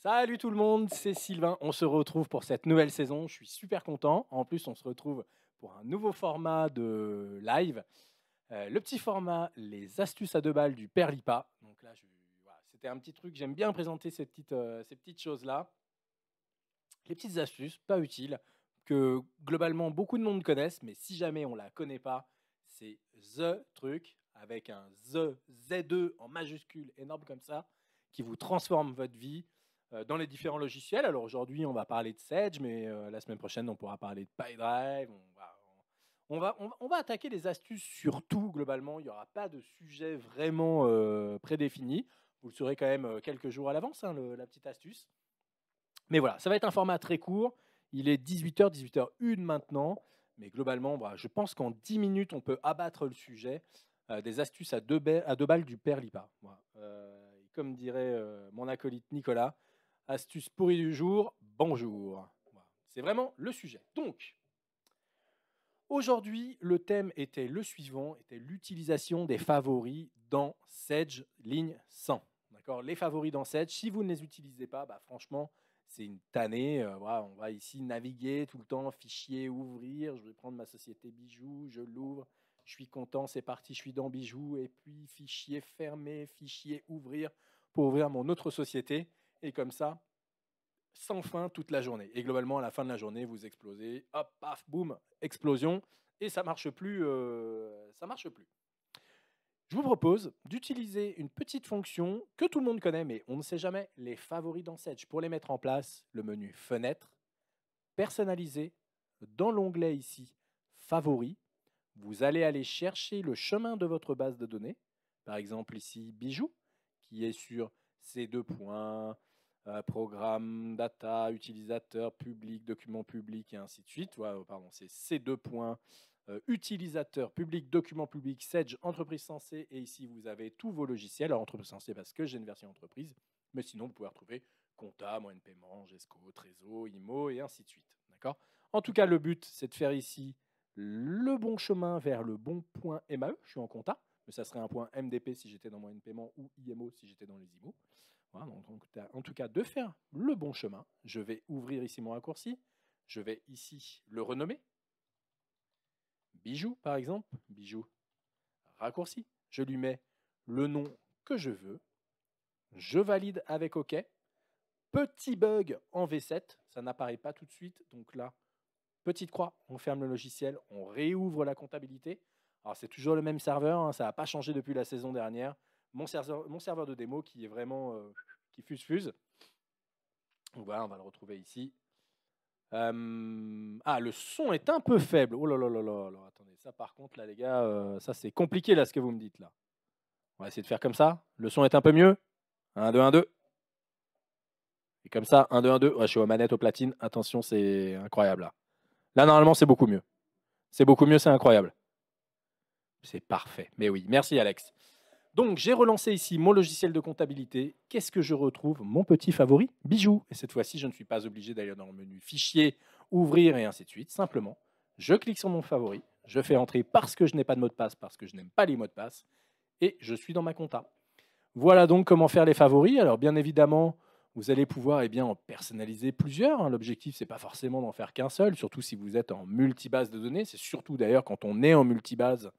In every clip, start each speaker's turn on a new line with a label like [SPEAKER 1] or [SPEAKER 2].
[SPEAKER 1] Salut tout le monde, c'est Sylvain. On se retrouve pour cette nouvelle saison. Je suis super content. En plus, on se retrouve pour un nouveau format de live. Euh, le petit format, les astuces à deux balles du Perlipa. Donc là, c'était un petit truc. J'aime bien présenter euh, ces petites, choses-là. Les petites astuces, pas utiles, que globalement beaucoup de monde connaissent, mais si jamais on ne la connaît pas, c'est THE truc avec un THE, Z2 en majuscule énorme comme ça, qui vous transforme votre vie euh, dans les différents logiciels. Alors aujourd'hui, on va parler de Sage, mais euh, la semaine prochaine, on pourra parler de PyDrive. On va, on va, on, va attaquer les astuces sur tout globalement. Il n'y aura pas de sujet vraiment euh, prédéfini. Vous le saurez quand même quelques jours à l'avance, hein, la petite astuce. Mais voilà, ça va être un format très court. Il est 18h, 18h01 maintenant. Mais globalement, bah, je pense qu'en 10 minutes, on peut abattre le sujet. des astuces à deux, balles du père Lipa. comme dirait mon acolyte Nicolas, Astuce pourrie du jour, bonjour. C'est vraiment le sujet. Donc, aujourd'hui, le thème était le suivant, était l'utilisation des favoris dans Sedge ligne 100. D'accord Les favoris dans Sedge, si vous ne les utilisez pas, bah, franchement, c'est une tannée. Euh, on va ici naviguer tout le temps, fichier, ouvrir. Je vais prendre ma société bijoux, je l'ouvre. Je suis content, c'est parti, je suis dans bijoux. Et puis, fichier fermé, fichier ouvrir pour ouvrir mon autre société et comme ça, sans fin toute la journée. Et globalement, à la fin de la journée, vous explosez, hop, paf, boum, explosion, et ça marche plus, euh, ça marche plus. Je vous propose d'utiliser une petite fonction que tout le monde connaît, mais on ne sait jamais, les favoris dans Sedge. Pour les mettre en place, le menu Fenêtre, personnaliser, dans l'onglet ici, Favoris, vous allez aller chercher le chemin de votre base de données, par exemple ici, Bijoux, qui est sur ces deux points, euh, programme, data, utilisateur, public, document public et ainsi de suite. Oh, pardon, c'est ces deux points. Euh, utilisateur, public, document public, Sedge, entreprise sensée. Et ici, vous avez tous vos logiciels. Alors, entreprise sensée parce que j'ai une version entreprise. Mais sinon, vous pouvez retrouver compta, moyen de paiement, GESCO, Trésor, IMO et ainsi de suite. D'accord En tout cas, le but, c'est de faire ici le bon chemin vers le bon point MAE. Je suis en compta, mais ça serait un point MDP si j'étais dans moyen paiement ou IMO si j'étais dans les IMO. Hein, en tout cas, de faire le bon chemin, je vais ouvrir ici mon raccourci, je vais ici le renommer. Bijou, par exemple, bijou, raccourci. Je lui mets le nom que je veux. Je valide avec OK. Petit bug en V7, ça n'apparaît pas tout de suite. Donc là, petite croix, on ferme le logiciel, on réouvre la comptabilité. Alors c'est toujours le même serveur, hein, ça n'a pas changé depuis la saison dernière mon serveur, mon serveur de démo qui est vraiment euh, qui fuse fuse. Donc voilà, on va le retrouver ici. Euh, ah, le son est un peu faible. Oh là là là là. là attendez, ça par contre là les gars, euh, ça c'est compliqué là ce que vous me dites là. On va essayer de faire comme ça. Le son est un peu mieux. 1 2 1 2. Et comme ça, 1 2 1 2. Ouais, je suis aux manettes aux platines. Attention, c'est incroyable là. Là normalement, c'est beaucoup mieux. C'est beaucoup mieux, c'est incroyable. C'est parfait. Mais oui, merci Alex. Donc j'ai relancé ici mon logiciel de comptabilité. Qu'est-ce que je retrouve Mon petit favori, bijoux. Et cette fois-ci, je ne suis pas obligé d'aller dans le menu fichier, ouvrir et ainsi de suite. Simplement, je clique sur mon favori, je fais entrer parce que je n'ai pas de mot de passe, parce que je n'aime pas les mots de passe, et je suis dans ma compta. Voilà donc comment faire les favoris. Alors bien évidemment, vous allez pouvoir eh bien, en personnaliser plusieurs. Hein. L'objectif, ce n'est pas forcément d'en faire qu'un seul, surtout si vous êtes en multibase de données. C'est surtout d'ailleurs quand on est en multibase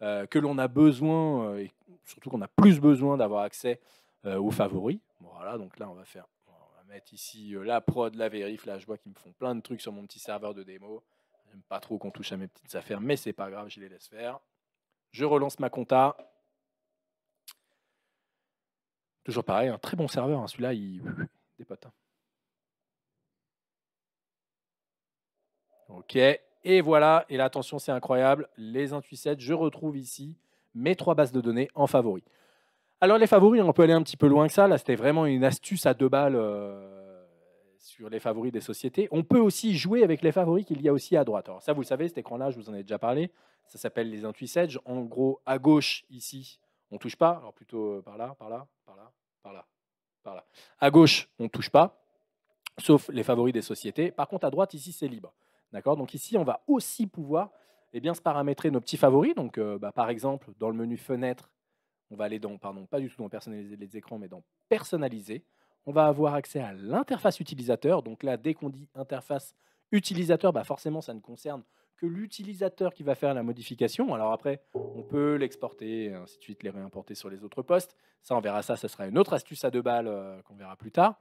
[SPEAKER 1] euh, que l'on a besoin, euh, et surtout qu'on a plus besoin d'avoir accès euh, aux favoris. Voilà, donc là, on va faire, mettre ici la prod, la vérif. Là, je vois qu'ils me font plein de trucs sur mon petit serveur de démo. J'aime pas trop qu'on touche à mes petites affaires, mais c'est pas grave, je les laisse faire. Je relance ma compta. Toujours pareil, un très bon serveur. Hein, celui-là, il des potes. Hein. Ok. Et voilà, et là, attention, c'est incroyable, les 1.8.7, je retrouve ici mes trois bases de données en favoris. Alors les favoris, on peut aller un petit peu loin que ça. Là, c'était vraiment une astuce à deux balles sur les favoris des sociétés. On peut aussi jouer avec les favoris qu'il y a aussi à droite. Alors ça, vous le savez, cet écran-là, je vous en ai déjà parlé. Ça s'appelle les Intuit En gros, à gauche, ici, on touche pas. Alors plutôt par là, par là, par là, par là, par là. À gauche, on touche pas, sauf les favoris des sociétés. Par contre, à droite, ici, c'est libre. D'accord Donc ici, on va aussi pouvoir eh bien, se paramétrer nos petits favoris. Donc, euh, bah, par exemple, dans le menu fenêtre, on va aller dans, pardon, pas du tout dans personnaliser les écrans, mais dans personnaliser. On va avoir accès à l'interface utilisateur. Donc là, dès qu'on dit interface utilisateur, bah forcément, ça ne concerne que l'utilisateur qui va faire la modification. Alors après, on peut l'exporter, ainsi de suite, les réimporter sur les autres postes. Ça, on verra ça, ce sera une autre astuce à deux balles euh, qu'on verra plus tard.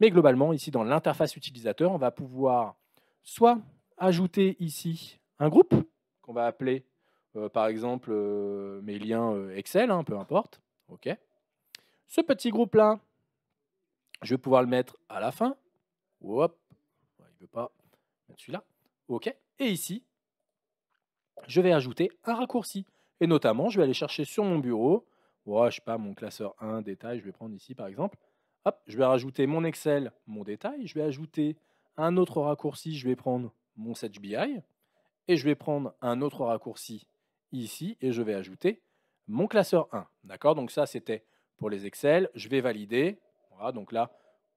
[SPEAKER 1] Mais globalement, ici, dans l'interface utilisateur, on va pouvoir soit ajouter ici un groupe qu'on va appeler, euh, par exemple, euh, mes liens euh, Excel, hein, peu importe. OK. Ce petit groupe-là, je vais pouvoir le mettre à la fin. Hop, il ne veut pas mettre celui-là. OK. Et ici, je vais ajouter un raccourci. Et notamment, je vais aller chercher sur mon bureau, oh, je sais pas, mon classeur 1, détail, je vais prendre ici par exemple. Hop, je vais rajouter mon Excel, mon détail. Je vais ajouter un autre raccourci, je vais prendre mon Sage et je vais prendre un autre raccourci ici et je vais ajouter mon classeur 1. D'accord Donc ça, c'était pour les Excel. Je vais valider. Voilà, donc là,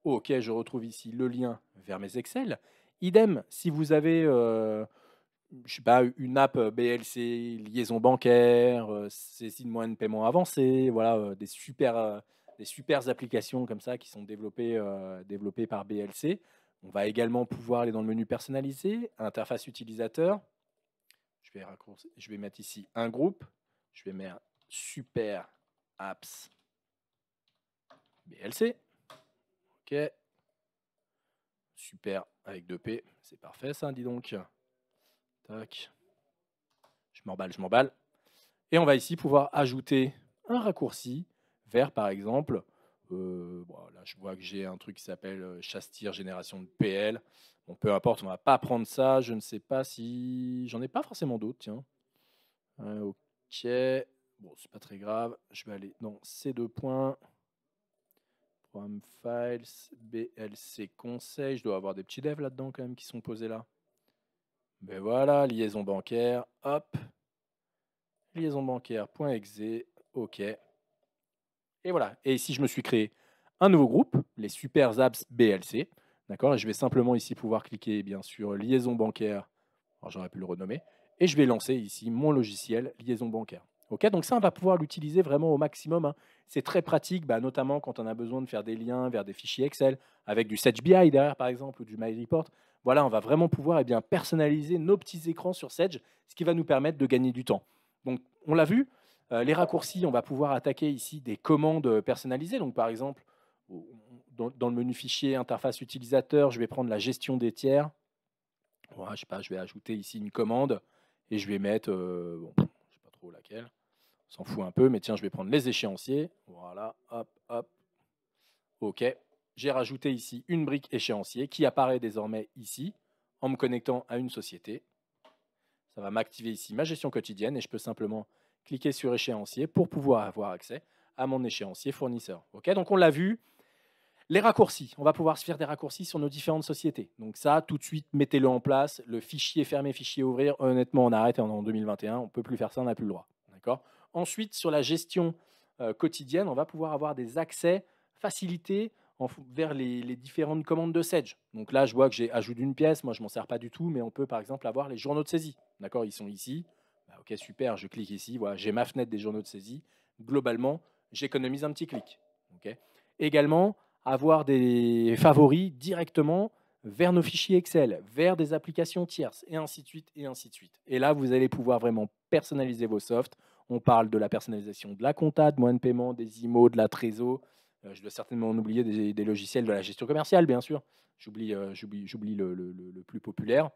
[SPEAKER 1] OK, je retrouve ici le lien vers mes Excel. Idem, si vous avez euh, je sais pas, une app BLC, liaison bancaire, euh, saisie de moi de paiement avancé, voilà, euh, des, super, applications comme ça qui sont développées, développées par BLC, on va également pouvoir aller dans le menu personnalisé, interface utilisateur. Je vais, mettre ici un groupe. Je vais mettre super apps BLC. OK. Super avec 2P. C'est parfait ça, dis donc. Tac. Je m'emballe, je m'emballe. Et on va ici pouvoir ajouter un raccourci vers, par exemple, euh, je vois que j'ai un truc qui s'appelle euh, Chastir Génération de PL. Bon, peu importe, on va pas prendre ça. Je ne sais pas si. J'en ai pas forcément d'autres, tiens. Euh, ok. Bon, c'est pas très grave. Je vais aller dans ces deux points. Program Files, BLC Conseil. Je dois avoir des petits devs là-dedans, quand même, qui sont posés là. Ben voilà, liaison bancaire. Hop. Liaison bancaire.exe. Ok. Et voilà. Et ici, je me suis créé un nouveau groupe, les Super Zaps BLC. D'accord Et je vais simplement ici pouvoir cliquer bien sur liaison bancaire. Alors, j'aurais pu le renommer. Et je vais lancer ici mon logiciel liaison bancaire. Ok. Donc ça, on va pouvoir l'utiliser vraiment au maximum. Hein. C'est très pratique, bah, notamment quand on a besoin de faire des liens vers des fichiers Excel, avec du Sedge BI derrière, par exemple, ou du MyReport. Voilà, on va vraiment pouvoir eh bien, personnaliser nos petits écrans sur Sedge, ce qui va nous permettre de gagner du temps. Donc, on l'a vu, euh, les raccourcis, on va pouvoir attaquer ici des commandes personnalisées. Donc, par exemple, dans, le menu fichier interface utilisateur, je vais prendre la gestion des tiers. je sais pas, je vais ajouter ici une commande et je vais mettre, euh, bon, sais pas trop laquelle, on s'en fout un peu, mais tiens, je vais prendre les échéanciers. Voilà, hop, hop. OK. J'ai rajouté ici une brique échéancier qui apparaît désormais ici en me connectant à une société. Ça va m'activer ici ma gestion quotidienne et je peux simplement Cliquez sur échéancier pour pouvoir avoir accès à mon échéancier fournisseur. Ok, Donc on l'a vu, les raccourcis, on va pouvoir se faire des raccourcis sur nos différentes sociétés. Donc ça, tout de suite, mettez-le en place. Le fichier fermé, fichier ouvrir, honnêtement, on arrête en 2021, on ne peut plus faire ça, on n'a plus le droit. D'accord Ensuite, sur la gestion euh, quotidienne, on va pouvoir avoir des accès facilités vers les, différentes commandes de Sedge. Donc là, je vois que j'ai ajouté une pièce, moi je m'en sers pas du tout, mais on peut par exemple avoir les journaux de saisie. D'accord Ils sont ici, bah, ok, super, je clique ici, voilà, j'ai ma fenêtre des journaux de saisie. Globalement, j'économise un petit clic. Ok. Également, avoir des favoris directement vers nos fichiers Excel, vers des applications tierces, et ainsi de suite, et ainsi de suite. Et là, vous allez pouvoir vraiment personnaliser vos softs. On parle de la personnalisation de la compta, de moyens de paiement, des IMO, de la trésor. Euh, je dois certainement en oublier des, logiciels de la gestion commerciale, bien sûr. J'oublie euh, j'oublie, le, le, le, plus populaire.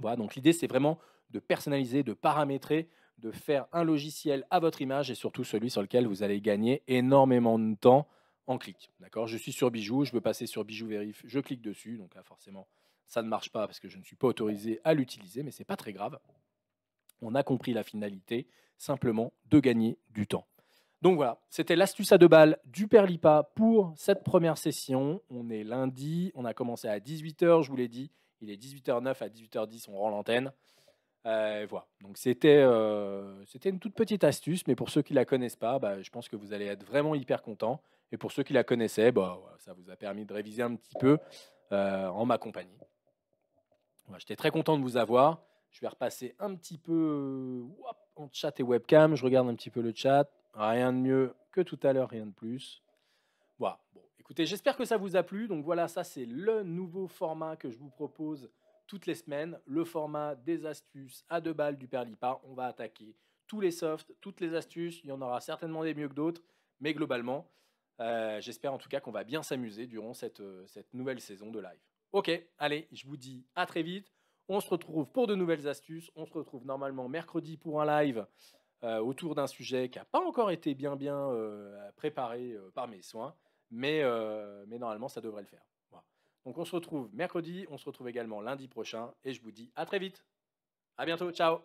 [SPEAKER 1] Voilà, donc l'idée, c'est vraiment de personnaliser, de paramétrer, de faire un logiciel à votre image et surtout celui sur lequel vous allez gagner énormément de temps en clic. D'accord Je suis sur Bijoux, je veux passer sur Bijoux Vérif, je clique dessus, donc là forcément ça ne marche pas parce que je ne suis pas autorisé à l'utiliser, mais ce c'est pas très grave. On a compris la finalité, simplement de gagner du temps. Donc voilà, c'était l'astuce à deux balles du Perlipa pour cette première session. On est lundi, on a commencé à 18h, je vous l'ai dit. Il est 18h09 à 18h10, on rend l'antenne. Euh, voilà. Donc c'était euh, c'était une toute petite astuce, mais pour ceux qui la connaissent pas, bah, je pense que vous allez être vraiment hyper content Et pour ceux qui la connaissaient, bah, ça vous a permis de réviser un petit peu euh, en ma compagnie. J'étais très content de vous avoir. Je vais repasser un petit peu en chat et webcam. Je regarde un petit peu le chat. Rien de mieux que tout à l'heure, rien de plus. Voilà. Bon, écoutez, j'espère que ça vous a plu. Donc voilà, ça c'est le nouveau format que je vous propose toutes les semaines le format des astuces à deux balles du Perlipa. On va attaquer tous les softs, toutes les astuces. Il y en aura certainement des mieux que d'autres, mais globalement, euh, j'espère en tout cas qu'on va bien s'amuser durant euh, cette, nouvelle saison de live. Ok, allez, je vous dis à très vite. On se retrouve pour de nouvelles astuces. On se retrouve normalement mercredi pour un live euh, autour d'un sujet qui n'a pas encore été bien bien préparé par mes soins, mais normalement ça devrait le faire. Donc on se retrouve mercredi, on se retrouve également lundi prochain et je vous dis à très vite. À bientôt, ciao.